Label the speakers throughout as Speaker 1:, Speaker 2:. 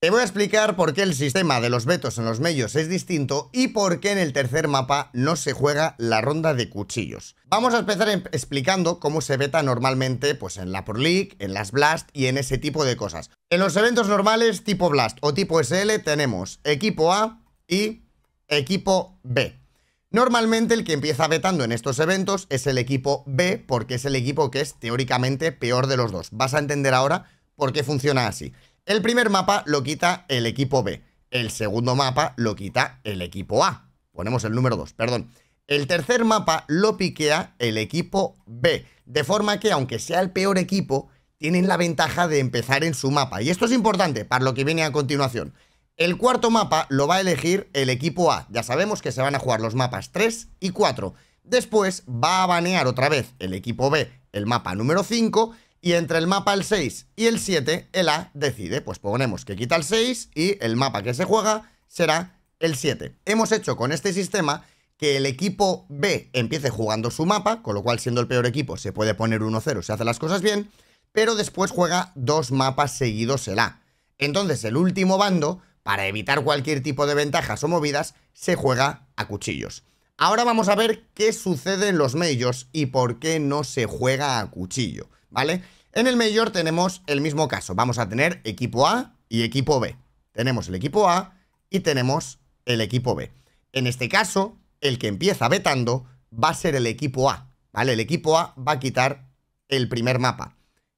Speaker 1: Te voy a explicar por qué el sistema de los vetos en los medios es distinto y por qué en el tercer mapa no se juega la ronda de cuchillos. Vamos a empezar em, explicando cómo se veta normalmente pues en la Pro League, en las Blast y en ese tipo de cosas. En los eventos normales tipo Blast o tipo SL tenemos equipo A y equipo B. Normalmente el que empieza vetando en estos eventos es el equipo B porque es el equipo que es teóricamente peor de los dos. Vas a entender ahora por qué funciona así. El primer mapa lo quita el equipo B. El segundo mapa lo quita el equipo A. Ponemos el número 2, perdón. El tercer mapa lo piquea el equipo B. De forma que, aunque sea el peor equipo, tienen la ventaja de empezar en su mapa. Y esto es importante para lo que viene a continuación. El cuarto mapa lo va a elegir el equipo A. Ya sabemos que se van a jugar los mapas 3 y 4. Después va a banear otra vez el equipo B el mapa número 5 y entre el mapa el 6 y el 7 el A decide. Pues ponemos que quita el 6 y el mapa que se juega será el 7. Hemos hecho con este sistema que el equipo B empiece jugando su mapa, con lo cual siendo el peor equipo se puede poner 1-0 se hace las cosas bien, pero después juega dos mapas seguidos el A. Entonces el último bando, para evitar cualquier tipo de ventajas o movidas, se juega a cuchillos. Ahora vamos a ver qué sucede en los majors y por qué no se juega a cuchillo, ¿vale? En el mayor tenemos el mismo caso, vamos a tener equipo A y equipo B. Tenemos el equipo A y tenemos el equipo B. En este caso, el que empieza vetando va a ser el equipo A, ¿vale? El equipo A va a quitar el primer mapa.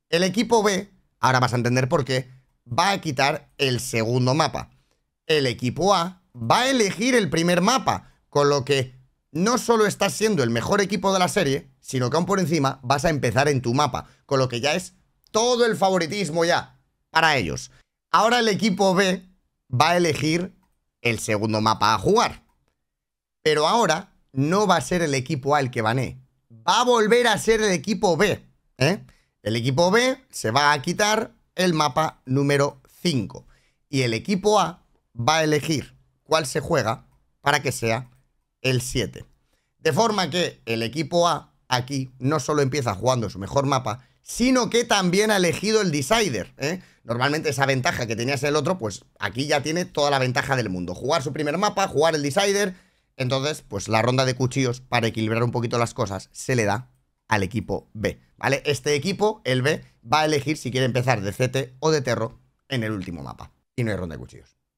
Speaker 1: El equipo B, ahora vas a entender por qué, va a quitar el segundo mapa. El equipo A va a elegir el primer mapa, con lo que no solo estás siendo el mejor equipo de la serie, sino que aún por encima vas a empezar en tu mapa, con lo que ya es todo el favoritismo ya para ellos. Ahora el equipo B va a elegir el segundo mapa a jugar. Pero ahora no va a ser el equipo A el que banee. Va a volver a ser el equipo B. ¿eh? El equipo B se va a quitar el mapa número 5. Y el equipo A va a elegir cuál se juega para que sea el 7. De forma que el equipo A aquí no solo empieza jugando su mejor mapa, sino que también ha elegido el decider. ¿eh? Normalmente esa ventaja que tenías en el otro, pues aquí ya tiene toda la ventaja del mundo. Jugar su primer mapa, jugar el decider. Entonces, pues la ronda de cuchillos para equilibrar un poquito las cosas se le da al equipo B. ¿Vale? Este equipo, el B, va a elegir si quiere empezar de CT o de Terro en el último mapa. Y no hay ronda de cuchillos.